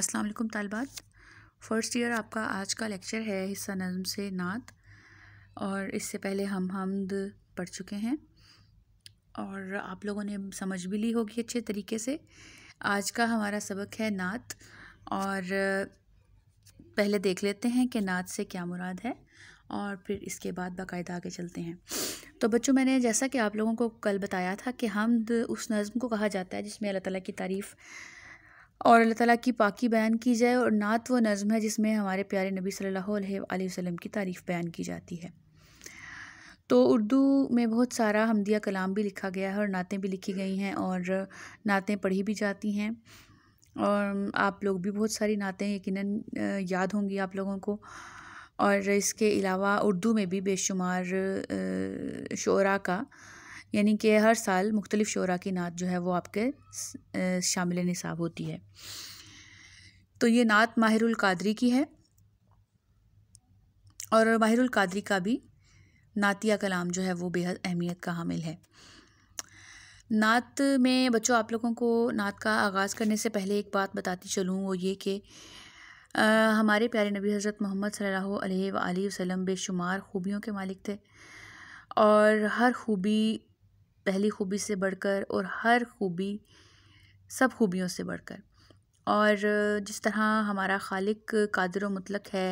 अस्सलाम वालेकुम तालबात first year आपका आज का लेक्चर है हिस्सा नज़म से नात और इससे पहले हम हमद पढ़ चुके हैं और आप लोगों ने समझ भी ली होगी अच्छे तरीके से आज का हमारा सबक है नात और पहले देख लेते हैं कि नात से क्या मुराद है और फिर इसके बाद बाकायदा आगे चलते हैं तो बच्चों मैंने जैसा कि आप लोगों को कल बताया था कि हमद उस नज़म को कहा जाता है जिसमें अल्लाह ताला की तारीफ़ और अल्लाह ताला की पाकी बयान की जाए और नात वो नज़म है जिसमें हमारे प्यारे नबी सल्लल्लाहु अलैहि वसल्लम की तारीफ़ बयान की जाती है तो उर्दू में बहुत सारा हमदिया कलाम भी लिखा गया है और नातें भी लिखी गई हैं और नातें पढ़ी भी जाती हैं और आप लोग भी बहुत सारी नातें यकीनन याद होंगी आप लोगों को और इसके अलावा उर्दू में भी बेशुमार शरा का यानी कि हर साल मुख्तलिफ़ शोरा की नात जो है वो आपके शामिल निसाब होती है तो ये नात माहिरुल कादरी की है और माहिरुल कादरी का भी नातिया कलाम जो है वो बेहद अहमियत का हामिल है नात में बच्चों आप लोगों को नात का आगाज़ करने से पहले एक बात बताती चलूँ वो ये कि हमारे प्यारे नबी हज़रत मोहम्मद सल्लल्लाहु अलैहि वसल्लम बेशुमार ख़ूबियों के मालिक थे और हर खूबी पहली खूबी से बढ़कर और हर खूबी सब खूबियों से बढ़कर और जिस तरह हमारा खालिक कादर मतलक है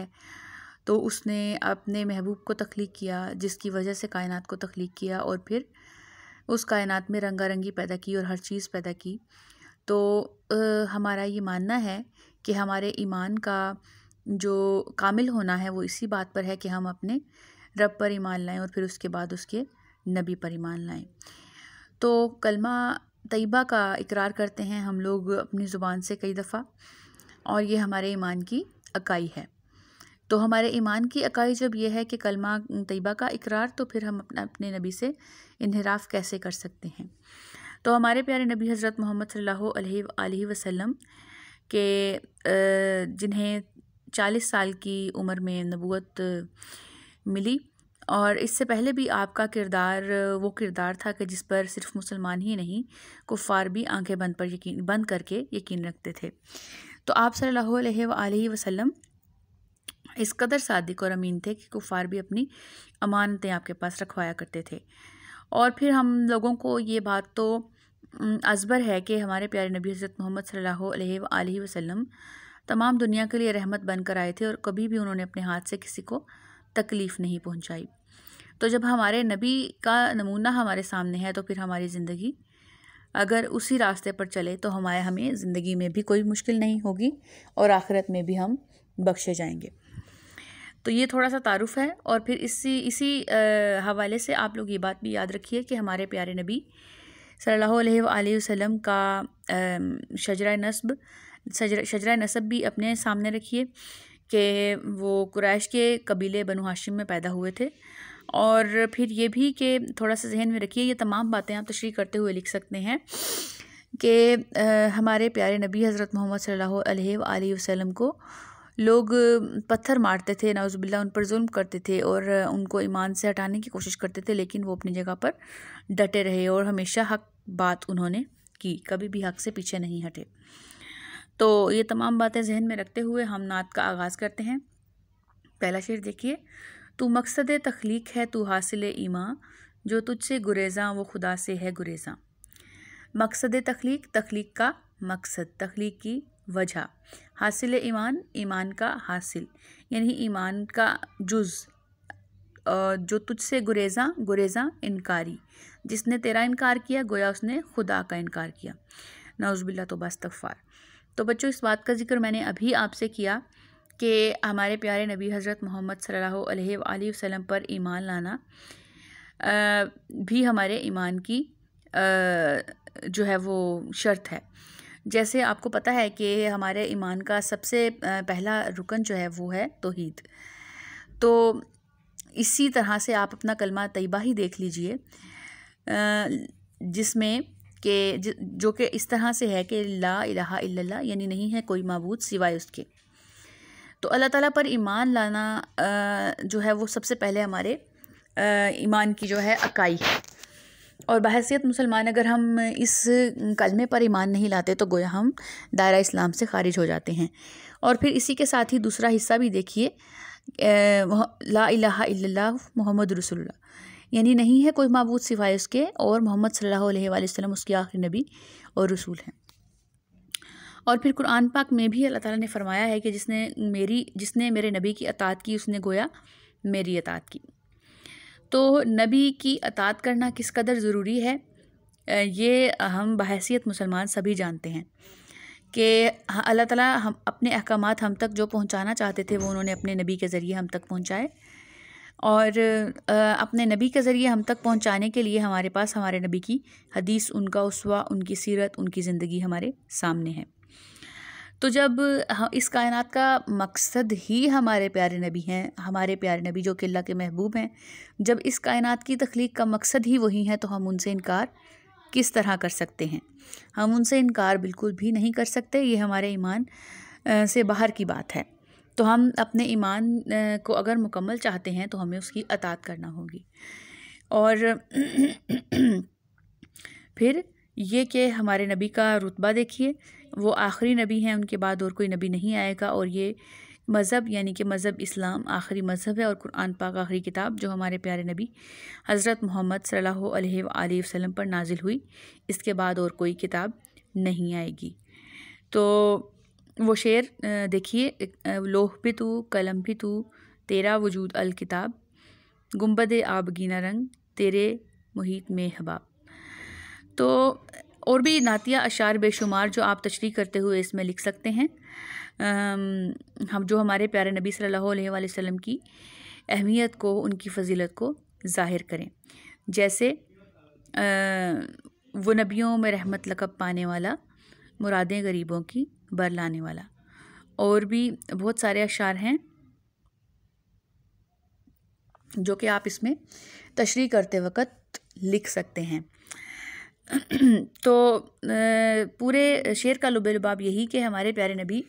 तो उसने अपने महबूब को तख्लीक किया जिसकी वजह से कायनात को तख्लीक किया और फिर उस कायनात में रंगारंगी पैदा की और हर चीज़ पैदा की तो आ, हमारा ये मानना है कि हमारे ईमान का जो कामिल होना है वो इसी बात पर है कि हम अपने रब पर ईमान लाएं और फिर उसके बाद उसके नबी पर ईमान लाएं तो कलमा तयबा का इकरार करते हैं हम लोग अपनी ज़ुबान से कई दफ़ा और ये हमारे ईमान की अकाई है तो हमारे ईमान की अकाई जब यह है कि कलमा तयबा का इकरार तो फिर हम अपना अपने नबी से इनहराफ कैसे कर सकते हैं तो हमारे प्यारे नबी हज़रत मोहम्मद सल्लल्लाहु अलैहि वसल्लम के जिन्हें चालीस साल की उम्र में नबूत मिली और इससे पहले भी आपका किरदार वो किरदार था कि जिस पर सिर्फ मुसलमान ही नहीं कुफ़ार भी आंखें बंद पर यकीन बंद करके यकीन रखते थे तो आप सल्लल्लाहु अलैहि वसल्लम इस कदर सादिक और अमीन थे कि कुफ़ार भी अपनी अमानतें आपके पास रखवाया करते थे और फिर हम लोगों को ये बात तो अजबर है कि हमारे प्यारे नबी हज़रत मोहम्मद सल्ला वसम तमाम दुनिया के लिए रहमत बनकर आए थे और कभी भी उन्होंने अपने हाथ से किसी को तकलीफ़ नहीं पहुंचाई तो जब हमारे नबी का नमूना हमारे सामने है तो फिर हमारी ज़िंदगी अगर उसी रास्ते पर चले तो हमारे हमें ज़िंदगी में भी कोई मुश्किल नहीं होगी और आखिरत में भी हम बख्शे जाएंगे तो ये थोड़ा सा तारुफ है और फिर इसी इसी हवाले से आप लोग ये बात भी याद रखिए कि हमारे प्यारे नबी सल्लल्लाहु अलैहि का शजरा नस्ब शजरा नसब भी अपने सामने रखिए कि वो कुरैश के कबीले बनु हाशिम में पैदा हुए थे और फिर ये भी कि थोड़ा सा जहन में रखिए ये तमाम बातें आप तशरी करते हुए लिख सकते हैं कि हमारे प्यारे नबी हज़रत मोहम्मद सल्ला वसम को लोग पत्थर मारते थे नाउज़बिल्ला उन पर जुल्म करते थे और उनको ईमान से हटाने की कोशिश करते थे लेकिन वो अपनी जगह पर डटे रहे और हमेशा हक बात उन्होंने की कभी भी हक से पीछे नहीं हटे तो ये तमाम बातें जहन में रखते हुए हम नात का आगाज़ करते हैं पहला शेर देखिए तू मकसद तख्लीक है तू हासिल ईमा जो तुझसे गुरेजा वो खुदा से है गुरेजा मकसद तख्लीक तख्लीक का मकसद तख्लीक की वजह हासिल ईमान ईमान का हासिल यानी ईमान का जुज़ जो तुझसे गुरेजा गुरेजा इनकारी जिसने तेरा इनकार किया गोया उसने खुदा का इनकार किया नाउज़बिल्ला तो बस्तफ़ार तो बच्चों इस बात का जिक्र मैंने अभी आपसे किया कि हमारे प्यारे नबी हज़रत मोहम्मद सल्लल्लाहु पर ईमान लाना भी हमारे ईमान की जो है वो शर्त है जैसे आपको पता है कि हमारे ईमान का सबसे पहला रुकन जो है वो है तोहद तो इसी तरह से आप अपना कलमा तयबा ही देख लीजिए जिसमें कि जो कि इस तरह से है कि ला इलाहा इल्लल्लाह यानी नहीं है कोई मबूद सिवाय उसके तो अल्लाह ताला पर ईमान लाना जो है वो सबसे पहले हमारे ईमान की जो है अकाई है और बहसीत मुसलमान अगर हम इस कलमे पर ईमान नहीं लाते तो गोया हम दायरा इस्लाम से खारिज हो जाते हैं और फिर इसी के साथ ही दूसरा हिस्सा भी देखिए ला इलाहा इल्लल्लाह मोहम्मद रसुल्ला यानी नहीं है कोई मबूद सिवाय उसके और मोहम्मद सल्लल्लाहु अलैहि उसके आखिरी नबी और रसूल हैं और फिर कुरान पाक में भी अल्लाह ताला ने फरमाया है कि जिसने मेरी जिसने मेरे नबी की अतात की उसने गोया मेरी अतात की तो नबी की अतात करना किस कदर ज़रूरी है ये हम बहसीत मुसलमान सभी जानते हैं कि अल्लाह ताला हम अपने अहकाम हम तक जो पहुंचाना चाहते थे वो उन्होंने अपने नबी के ज़रिए हम तक पहुंचाए और अपने नबी के ज़रिए हम तक पहुँचाने के लिए हमारे पास हमारे नबी की हदीस उनका उसवा उनकी सीरत उनकी ज़िंदगी हमारे सामने है तो जब इस कायनात का मकसद ही हमारे प्यारे नबी हैं हमारे प्यारे नबी जो किला के महबूब हैं जब इस कायनात की तख्लीक का मकसद ही वही है तो हम उनसे इनकार किस तरह कर सकते हैं हम उनसे इनकार बिल्कुल भी नहीं कर सकते ये हमारे ईमान से बाहर की बात है तो हम अपने ईमान को अगर मुकम्मल चाहते हैं तो हमें उसकी अतात करना होगी और फिर ये कि हमारे नबी का रुतबा देखिए वो आखिरी नबी हैं उनके बाद और कोई नबी नहीं आएगा और ये मज़हब यानी कि मज़हब इस्लाम आखिरी मज़हब है और कुरान पाक आखिरी किताब जो हमारे प्यारे नबी हज़रत मोहम्मद सल्लल्लाहु अलैहि पर नाजिल हुई इसके बाद और कोई किताब नहीं आएगी तो वो शेर देखिए लोह भी तू कलम भी तू तेरा वजूद अल किताब गुम्बद आबगीना रंग तेरे मुहित में हबाब तो और भी नातिया अशार बेशुमार जो आप तशरी करते हुए इसमें लिख सकते हैं हम जो हमारे प्यारे नबी सल्लल्लाहु अलैहि वसल्लम की अहमियत को उनकी फजीलत को ज़ाहिर करें जैसे वो नबियों में रहमत लकब पाने वाला मुरादें गरीबों की बर लाने वाला और भी बहुत सारे अशार हैं जो कि आप इसमें तशरी करते वक्त लिख सकते हैं तो पूरे शेर का लुबे लुबाब यही कि हमारे प्यारे नबी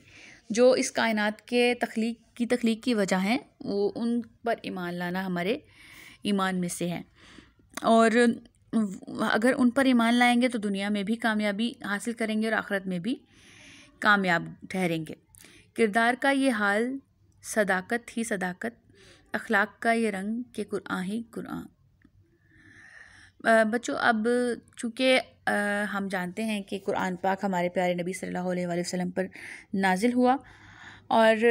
जो इस कायनात के तख्लीक की तख्लीक की वजह हैं वो उन पर ईमान लाना हमारे ईमान में से है और अगर उन पर ईमान लाएंगे तो दुनिया में भी कामयाबी हासिल करेंगे और आखरत में भी कामयाब ठहरेंगे किरदार का ये हाल सदाकत ही सदाकत अखलाक का ये रंग के कुरान ही क़ुरआ बच्चों अब चूँकि हम जानते हैं कि कुरान पाक हमारे प्यारे नबी सल्लल्लाहु अलैहि वसल्लम पर नाजिल हुआ और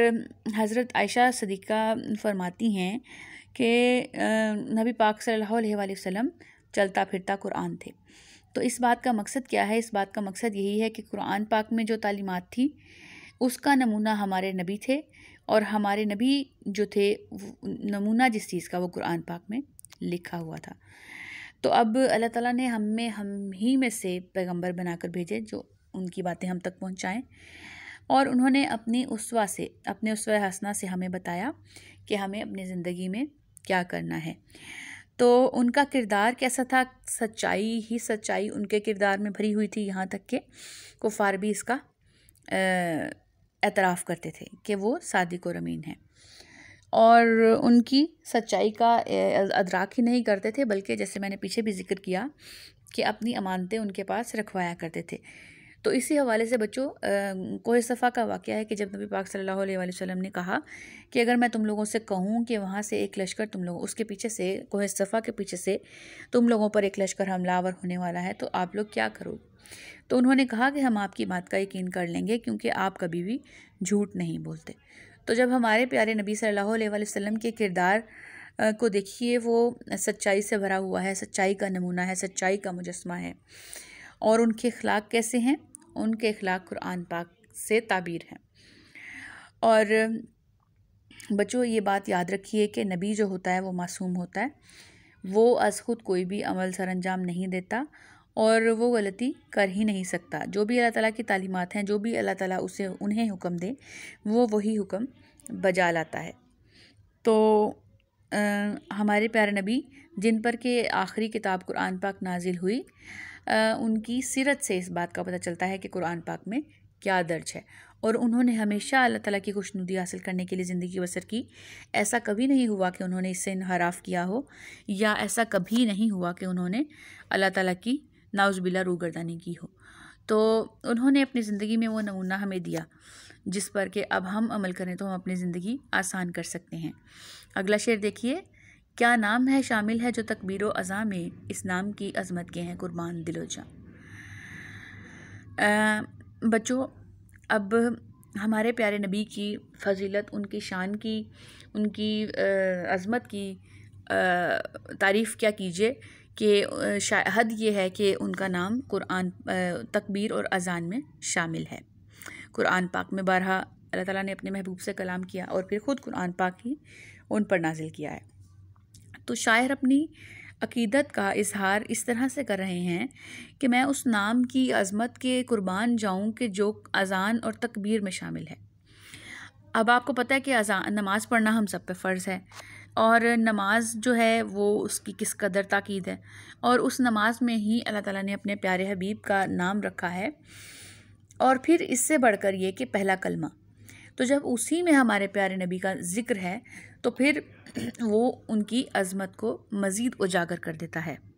हज़रत आयशा सदीक़ा फरमाती हैं कि नबी पाक सल्लल्लाहु अलैहि वसल्लम चलता फिरता कुरान थे तो इस बात का मकसद क्या है इस बात का मकसद यही है कि कुरान पाक में जो तालीमत थी उसका नमूना हमारे नबी थे और हमारे नबी जो थे नमूना जिस चीज़ का वो कुरान पाक में लिखा हुआ था तो अब अल्लाह ताला ने हम में हम ही में से पैगंबर बनाकर भेजे जो उनकी बातें हम तक पहुंचाएं और उन्होंने अपनी उसवा से अपने उसवा हसना से हमें बताया कि हमें अपनी ज़िंदगी में क्या करना है तो उनका किरदार कैसा था सच्चाई ही सच्चाई उनके किरदार में भरी हुई थी यहाँ तक के कुफार भी इसका एतराफ़ करते थे कि वो सादिक और अमीन हैं और उनकी सच्चाई का अदराक ही नहीं करते थे बल्कि जैसे मैंने पीछे भी जिक्र किया कि अपनी अमानतें उनके पास रखवाया करते थे तो इसी हवाले से बच्चों कोह सफ़ा का वाक़ है कि जब नबी पाक सल्लल्लाहु अलैहि वसल्लम ने कहा कि अगर मैं तुम लोगों से कहूँ कि वहाँ से एक लश्कर तुम लोग उसके पीछे से कोह सफ़ा के पीछे से तुम लोगों पर एक लश्कर हमलावर होने वाला है तो आप लोग क्या करो तो उन्होंने कहा कि हम आपकी बात का यकीन कर लेंगे क्योंकि आप कभी भी झूठ नहीं बोलते तो जब हमारे प्यारे नबी सल्लल्लाहु अलैहि वसल्लम के किरदार को देखिए वो सच्चाई से भरा हुआ है सच्चाई का नमूना है सच्चाई का मुजस्मा है और उनके अखलाक कैसे हैं उनके खिलाफ कुरान पाक से ताबीर हैं और बच्चों ये बात याद रखिए कि नबी जो होता है वो मासूम होता है वो अज खुद कोई भी अमल सर अंजाम नहीं देता और वो गलती कर ही नहीं सकता जो भी अल्लाह ताला की तालीमत हैं जो भी अल्लाह ताला उसे उन्हें हुक्म दे वो वही हुक्म बजा लाता है तो आ, हमारे प्यारे नबी जिन पर के आखिरी किताब कुरान पाक नाजिल हुई उनकी सीरत से इस बात का पता चलता है कि कुरान पाक में क्या दर्ज है और उन्होंने हमेशा अल्लाह ताला की खुशनुदी हासिल करने के लिए ज़िंदगी बसर की ऐसा कभी नहीं हुआ कि उन्होंने इससे इनहराफ किया हो या ऐसा कभी नहीं हुआ कि उन्होंने अल्लाह ताला की नाउजबिला रूगरदानी की हो तो उन्होंने अपनी ज़िंदगी में वो नमूना हमें दिया जिस पर कि अब हम अमल करें तो हम अपनी ज़िंदगी आसान कर सकते हैं अगला शेर देखिए क्या नाम है शामिल है जो तकबीर अज़ा में इस नाम की अजमत के हैं कुर्बान दिलोजा बच्चों अब हमारे प्यारे नबी की फजीलत उनकी शान की उनकी अज़मत की तारीफ़ क्या कीजिए कि हद ये है कि उनका नाम कुरान तकबीर और अज़ान में शामिल है कुरान पाक में बारहा अल्लाह ताला ने अपने महबूब से कलाम किया और फिर ख़ुद कुरान पाक ही उन पर नाजिल किया है तो शायर अपनी अकीदत का इजहार इस तरह से कर रहे हैं कि मैं उस नाम की अज़मत के कुर्बान जाऊं कि जो अज़ान और तकबीर में शामिल है अब आपको पता है कि अजान नमाज़ पढ़ना हम सब पे फ़र्ज़ है और नमाज जो है वो उसकी किस कदर ताक़ीद है और उस नमाज में ही अल्लाह ताला ने अपने प्यारे हबीब का नाम रखा है और फिर इससे बढ़कर ये कि पहला कलमा तो जब उसी में हमारे प्यारे नबी का ज़िक्र है तो फिर वो उनकी अज़मत को मज़ीद उजागर कर देता है